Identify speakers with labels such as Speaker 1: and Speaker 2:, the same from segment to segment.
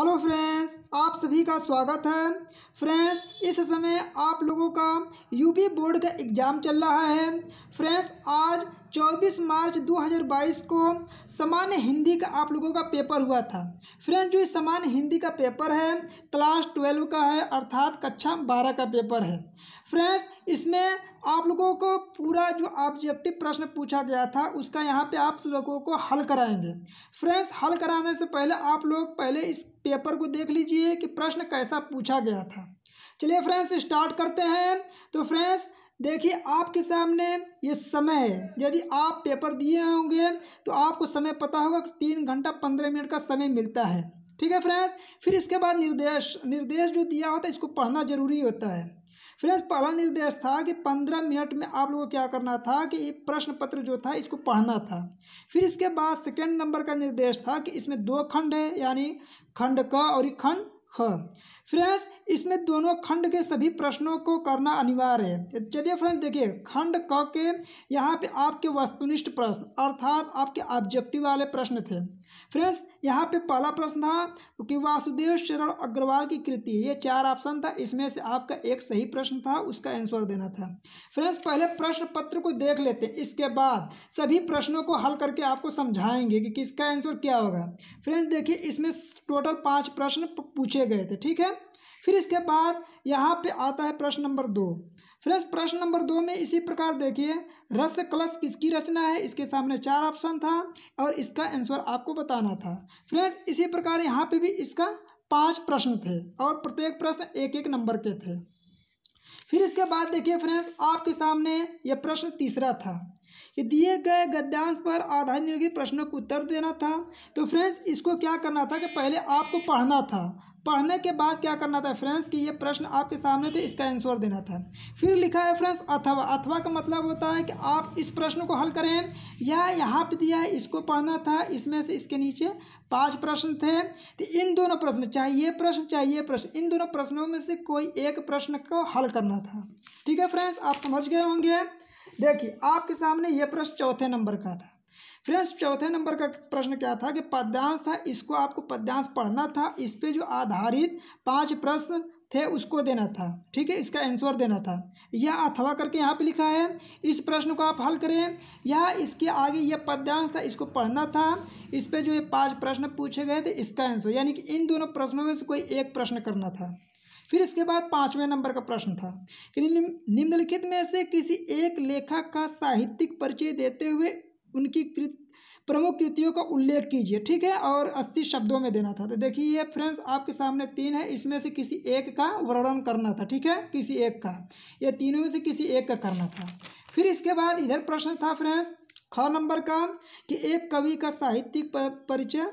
Speaker 1: hello friends आप सभी का स्वागत है फ्रेंड्स इस समय आप लोगों का यूपी बोर्ड का एग्ज़ाम चल रहा है फ्रेंड्स आज 24 मार्च 2022 को सामान्य हिंदी का आप लोगों का पेपर हुआ था फ्रेंड्स जो सामान्य हिंदी का पेपर है क्लास ट्वेल्व का है अर्थात कक्षा बारह का पेपर है फ्रेंड्स इसमें आप लोगों को पूरा जो ऑब्जेक्टिव प्रश्न पूछा गया था उसका यहाँ पे आप लोगों को हल कराएंगे फ्रेंड्स हल कराने से पहले आप लोग पहले इस पेपर को देख लीजिए कि प्रश्न कैसा पूछा गया था चलिए फ्रेंड्स स्टार्ट करते हैं तो फ्रेंड्स देखिए आपके सामने ये समय है यदि आप पेपर दिए होंगे तो आपको समय पता होगा कि तीन घंटा पंद्रह मिनट का समय मिलता है ठीक है फ्रेंड्स फिर इसके बाद निर्देश निर्देश जो दिया होता है इसको पढ़ना जरूरी होता है फ्रेंड्स पहला निर्देश था कि पंद्रह मिनट में आप लोगों को क्या करना था कि प्रश्न पत्र जो था इसको पढ़ना था फिर इसके बाद सेकेंड नंबर का निर्देश था कि इसमें दो खंड है यानी खंड क और खंड ख फ्रेंड्स इसमें दोनों खंड के सभी प्रश्नों को करना अनिवार्य है चलिए फ्रेंड्स देखिए खंड क के यहाँ पे आपके वस्तुनिष्ठ प्रश्न अर्थात आपके ऑब्जेक्टिव वाले प्रश्न थे फ्रेंड्स यहाँ पे पहला प्रश्न था कि वासुदेव शरण अग्रवाल की कृति ये चार ऑप्शन था इसमें से आपका एक सही प्रश्न था उसका आंसर देना था फ्रेंड्स पहले प्रश्न पत्र को देख लेते हैं इसके बाद सभी प्रश्नों को हल करके आपको समझाएंगे कि किसका आंसर क्या होगा फ्रेंड्स देखिए इसमें टोटल पाँच प्रश्न पूछे गए थे ठीक है फिर इसके बाद यहाँ पे आता है प्रश्न नंबर दो फ्रेंड्स प्रश्न नंबर दो में इसी प्रकार देखिए रस कलश किसकी रचना है इसके सामने चार ऑप्शन था और इसका आंसर आपको बताना था फ्रेंड्स इसी प्रकार यहाँ पे भी इसका पांच प्रश्न थे और प्रत्येक प्रश्न एक एक नंबर के थे फिर इसके बाद देखिए फ्रेंड्स आपके सामने यह प्रश्न तीसरा था कि दिए गए गद्यांश पर आधारित प्रश्नों को उत्तर देना था तो फ्रेंड्स इसको क्या करना था कि पहले आपको पढ़ना था पढ़ने के बाद क्या करना था फ्रेंड्स कि ये प्रश्न आपके सामने थे इसका आंसर देना था फिर लिखा है फ्रेंड्स अथवा अथवा का मतलब होता है कि आप इस प्रश्न को हल करें यह यहाँ पर दिया है इसको पढ़ना था इसमें से इसके नीचे पांच प्रश्न थे तो इन दोनों प्रश्न चाहे ये प्रश्न चाहे ये प्रश्न इन दोनों प्रश्नों में से कोई एक प्रश्न को हल करना था ठीक है फ्रेंड्स आप समझ गए होंगे देखिए आपके सामने ये प्रश्न चौथे नंबर का था फ्रेंड्स चौथे नंबर का प्रश्न क्या था कि पद्यांश था इसको आपको पद्यांश पढ़ना था इस पर जो आधारित पाँच प्रश्न थे उसको देना था ठीक है इसका आंसर देना था यह अथवा करके यहाँ पे लिखा है इस प्रश्न को आप हल करें यह इसके आगे यह पद्यांश था इसको पढ़ना था इस पर जो ये पांच प्रश्न पूछे गए थे इसका आंसर यानी कि इन दोनों प्रश्नों में से कोई एक प्रश्न करना था फिर इसके बाद पाँचवें नंबर का प्रश्न था कि निम्नलिखित में से किसी एक लेखक का साहित्यिक परिचय देते हुए उनकी कृत प्रमुख कृतियों का उल्लेख कीजिए ठीक है और अस्सी शब्दों में देना था तो देखिए ये फ्रेंड्स आपके सामने तीन है इसमें से किसी एक का वर्णन करना था ठीक है किसी एक का ये तीनों में से किसी एक का करना था फिर इसके बाद इधर प्रश्न था फ्रेंड्स ख नंबर का कि एक कवि का साहित्यिक परिचय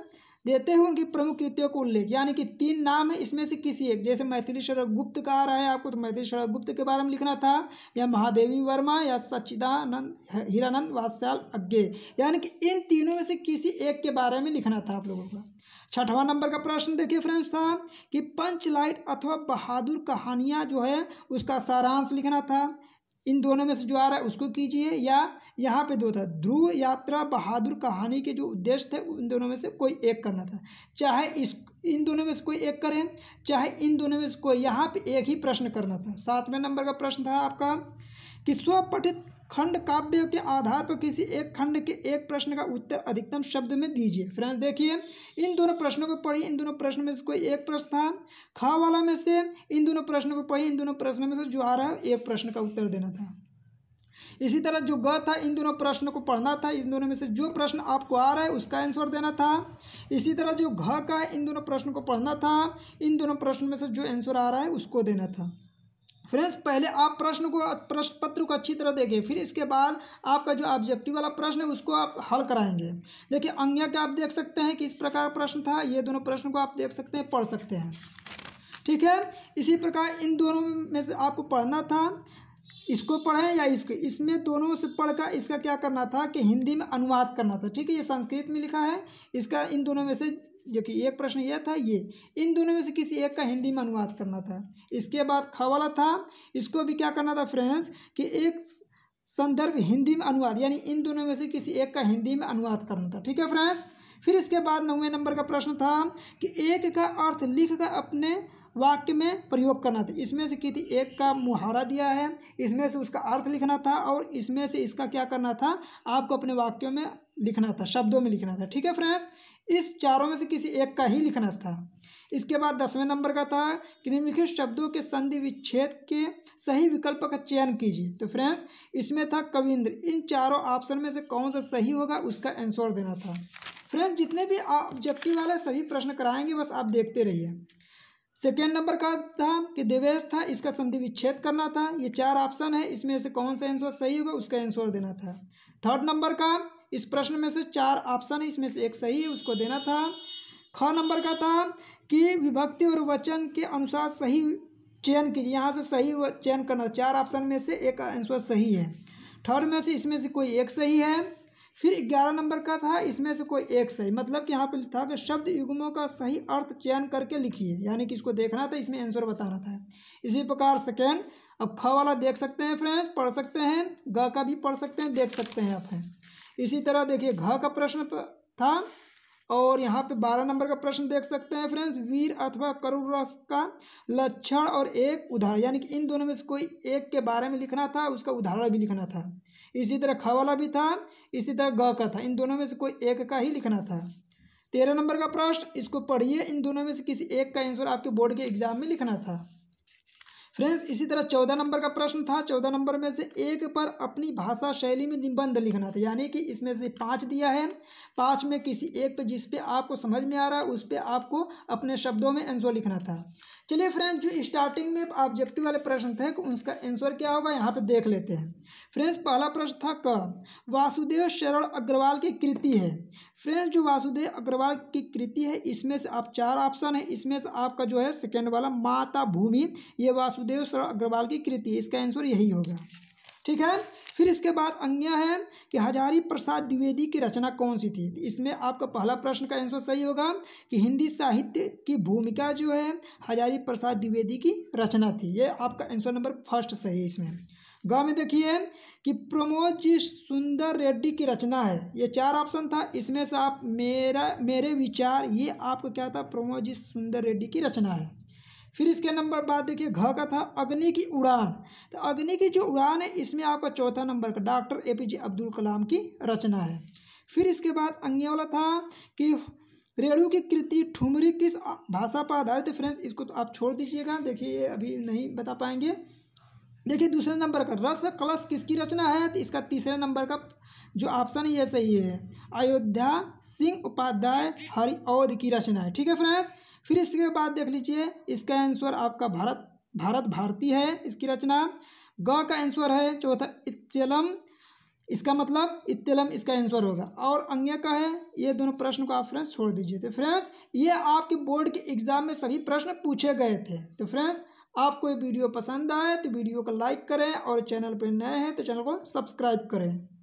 Speaker 1: देते हैं उनकी प्रमुख कृतियों को उल्लेख यानी कि तीन नाम है इसमें से किसी एक जैसे मैथिली शरण गुप्त का आ रहा है आपको तो मैथिली शरण गुप्त के बारे में लिखना था या महादेवी वर्मा या सच्चिदानंद हीरानंद वात्स्याल अज्ञे यानी कि इन तीनों में से किसी एक के बारे में लिखना था आप लोगों का छठवां नंबर का प्रश्न देखिए फ्रेंड्स था कि पंच लाइट अथवा बहादुर कहानियाँ जो है उसका सारांश लिखना था इन दोनों में से जो आ रहा है उसको कीजिए या यहाँ पे दो था ध्रुव यात्रा बहादुर कहानी के जो उद्देश्य थे उन दोनों में से कोई एक करना था चाहे इस इन दोनों में से कोई एक करें चाहे इन दोनों में से कोई यहाँ पे एक ही प्रश्न करना था सातवें नंबर का प्रश्न था आपका कि स्वपठित खंड काव्य के आधार पर किसी एक खंड के एक प्रश्न का उत्तर अधिकतम शब्द में दीजिए फ्रेंड्स देखिए इन दोनों प्रश्नों को पढ़िए इन दोनों प्रश्नों में से कोई एक प्रश्न था खा वाला में से इन दोनों प्रश्नों को पढ़िए इन दोनों प्रश्नों में से जो आ रहा है एक प्रश्न का उत्तर देना था इसी तरह जो ग था इन दोनों प्रश्नों को पढ़ना था इन दोनों में से जो प्रश्न आपको आ रहा है उसका आंसर देना था इसी तरह जो घ का इन दोनों प्रश्नों को पढ़ना था इन दोनों प्रश्नों में से जो आंसर आ रहा है उसको देना था फ्रेंड्स पहले आप प्रश्न को प्रश्न पत्र को अच्छी तरह देखें फिर इसके बाद आपका जो ऑब्जेक्टिव वाला प्रश्न है उसको आप हल कराएंगे देखिए अंग्या का आप देख सकते हैं किस प्रकार प्रश्न था ये दोनों प्रश्न को आप देख सकते हैं पढ़ सकते हैं ठीक है इसी प्रकार इन दोनों में से आपको पढ़ना था इसको पढ़ें या इसको इसमें दोनों से पढ़कर इसका क्या करना था कि हिंदी में अनुवाद करना था ठीक है ये संस्कृत में लिखा है इसका इन दोनों में से जो कि एक प्रश्न यह था ये इन दोनों में से किसी एक का हिंदी में अनुवाद करना था इसके बाद ख वाला था इसको भी क्या करना था फ्रेंड्स कि एक संदर्भ हिंदी में अनुवाद यानी इन दोनों में से किसी एक का हिंदी में अनुवाद करना था ठीक है फ्रेंड्स फिर इसके बाद नौवें नंबर का प्रश्न था कि एक का अर्थ लिख कर अपने वाक्य में प्रयोग करना था इसमें से किसी एक का मुहारा दिया है इसमें से उसका अर्थ लिखना था और इसमें से इसका क्या करना था आपको अपने वाक्यों में लिखना था शब्दों में लिखना था ठीक है फ्रेंड्स इस चारों में से किसी एक का ही लिखना था इसके बाद दसवें नंबर का था कि निम्नलिखित शब्दों के संधि विच्छेद के सही विकल्प का चयन कीजिए तो फ्रेंड्स इसमें था कविंद्र इन चारों ऑप्शन में से कौन सा सही होगा उसका आंसर देना था फ्रेंड्स जितने भी ऑब्जेक्टिव वाले सभी प्रश्न कराएंगे बस आप देखते रहिए सेकेंड नंबर का था कि देवेश था इसका संधि विच्छेद करना था ये चार ऑप्शन है इसमें से कौन सा आंसर सही होगा उसका आंसर देना था थर्ड नंबर का इस प्रश्न में से चार ऑप्शन है इसमें से एक सही है उसको देना था ख नंबर का था कि विभक्ति और वचन के अनुसार सही चयन कीजिए यहाँ से सही चयन करना चार ऑप्शन में से एक आंसर सही है थर्ड में से इसमें से कोई एक सही है फिर ग्यारह नंबर का था इसमें से कोई एक सही मतलब कि यहाँ पर था कि शब्द युग्मों का सही अर्थ चयन करके लिखिए यानी कि इसको देखना था इसमें आंसर बताना था इसी प्रकार सेकेंड अब ख वाला देख सकते हैं फ्रेंड्स पढ़ सकते हैं ग का भी पढ़ सकते हैं देख सकते हैं आप हैं इसी तरह देखिए घ का प्रश्न था और यहाँ पे बारह नंबर का प्रश्न देख सकते हैं फ्रेंड्स वीर अथवा करुण रस का लक्षण और एक उदाहरण यानी कि इन दोनों में से कोई एक के बारे में लिखना था उसका उदाहरण भी लिखना था इसी तरह ख वाला भी था इसी तरह ग का था इन दोनों में से कोई एक का ही लिखना था तेरह नंबर का प्रश्न इसको पढ़िए इन दोनों में से किसी एक का आंसर आपके बोर्ड के एग्जाम में लिखना था फ्रेंड्स इसी तरह चौदह नंबर का प्रश्न था चौदह नंबर में से एक पर अपनी भाषा शैली में निबंध लिखना था यानी कि इसमें से पाँच दिया है पाँच में किसी एक पे जिस पे आपको समझ में आ रहा है उस पर आपको अपने शब्दों में आंसर लिखना था चलिए फ्रेंड्स जो स्टार्टिंग में ऑब्जेक्टिव वाले प्रश्न थे उसका आंसर क्या होगा यहाँ पे देख लेते हैं फ्रेंड्स पहला प्रश्न था क वासुदेव शरण अग्रवाल की कृति है फ्रेंड्स जो वासुदेव अग्रवाल की कृति है इसमें से आप चार ऑप्शन है इसमें से आपका जो है सेकेंड वाला माता भूमि ये वासुदेव वासुदेव अग्रवाल की कृति इसका आंसर यही होगा ठीक है फिर इसके बाद अंज्ञा है कि हजारी प्रसाद द्विवेदी की रचना कौन सी थी तो इसमें आपका पहला प्रश्न का आंसर सही होगा कि हिंदी साहित्य की भूमिका जो है हजारी प्रसाद द्विवेदी की रचना थी ये आपका आंसर नंबर फर्स्ट सही है इसमें गाँव में देखिए कि प्रमोद जी सुंदर रेड्डी की रचना है ये चार ऑप्शन था इसमें से आप मेरा मेरे विचार ये आपको क्या था प्रमोद जी सुंदर रेड्डी की रचना है फिर इसके नंबर बाद देखिए घ का था अग्नि की उड़ान तो अग्नि की जो उड़ान है इसमें आपका चौथा नंबर का doctor A P J Abdul Kalam की रचना है फिर इसके बाद अंगे वाला था कि रेणु की कृति ठुमरी किस भाषा पर आधारित है फ्रेंड्स इसको तो आप छोड़ दीजिएगा देखिए ये अभी नहीं बता पाएंगे देखिए दूसरे नंबर का रस कलश किसकी रचना है तो इसका तीसरे नंबर का जो ऑप्शन है ये सही है अयोध्या सिंह उपाध्याय हरिऔध की रचना है ठीक है फ्रेंड्स फिर इसके बाद देख लीजिए इसका आंसर आपका भारत भारत भारती है इसकी रचना ग का आंसर है चौथा इतलम इसका मतलब इतलम इसका आंसर होगा और अन्य का है ये दोनों प्रश्न को आप फ्रेंड्स छोड़ दीजिए तो फ्रेंड्स ये आपके बोर्ड के एग्जाम में सभी प्रश्न पूछे गए थे तो फ्रेंड्स आपको ये वीडियो पसंद आए तो वीडियो को लाइक करें और चैनल पर नए हैं तो चैनल को सब्सक्राइब करें